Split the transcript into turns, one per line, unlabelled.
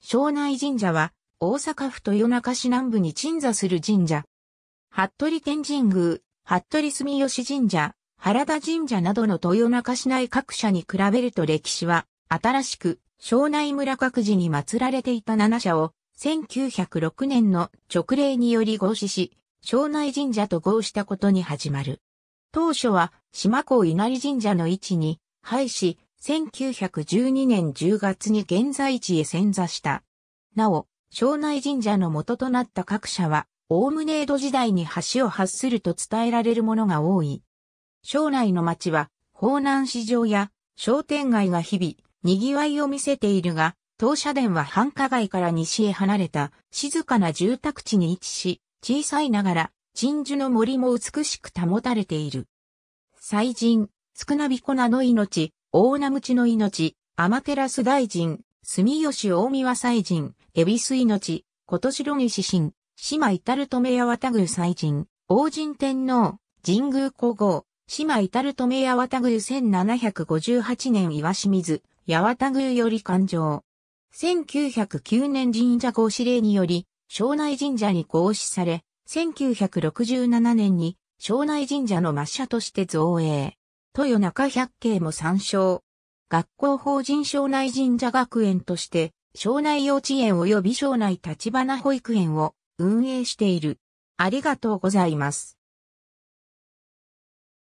庄内神社は、大阪府豊中市南部に鎮座する神社。服部天神宮、服部住吉神社、原田神社などの豊中市内各社に比べると歴史は、新しく、庄内村各寺に祀られていた7社を、1906年の直令により合祀し、庄内神社と合したことに始まる。当初は、島港稲荷神社の位置に、廃止、1912年10月に現在地へ遷座した。なお、庄内神社の元となった各社は、おおむね江戸時代に橋を発すると伝えられるものが多い。庄内の町は、法南市場や商店街が日々、賑わいを見せているが、当社殿は繁華街から西へ離れた静かな住宅地に位置し、小さいながら鎮守の森も美しく保たれている。祭神、少なびこなの命、大名口の命、天照大臣、住吉大宮祭神、恵比寿命、今年城西神、島至る止め八幡宮祭神、王神天皇、神宮皇后、島至る止め八幡宮1758年岩清水、八幡宮より誕生。1909年神社合祀令により、庄内神社に合祀され、1967年に庄内神社の抹社として造営。豊中百景も参照。学校法人庄内神社学園として、庄内幼稚園及び庄内立花保育園を運営している。ありが
とうございます。